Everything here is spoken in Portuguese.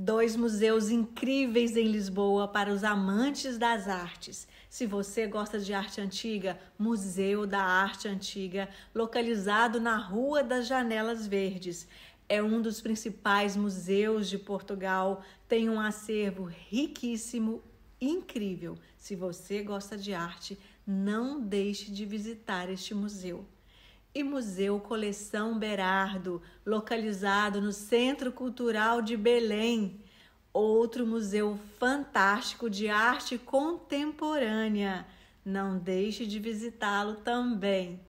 Dois museus incríveis em Lisboa para os amantes das artes. Se você gosta de arte antiga, Museu da Arte Antiga, localizado na Rua das Janelas Verdes. É um dos principais museus de Portugal, tem um acervo riquíssimo, incrível. Se você gosta de arte, não deixe de visitar este museu e Museu Coleção Berardo, localizado no Centro Cultural de Belém. Outro museu fantástico de arte contemporânea. Não deixe de visitá-lo também.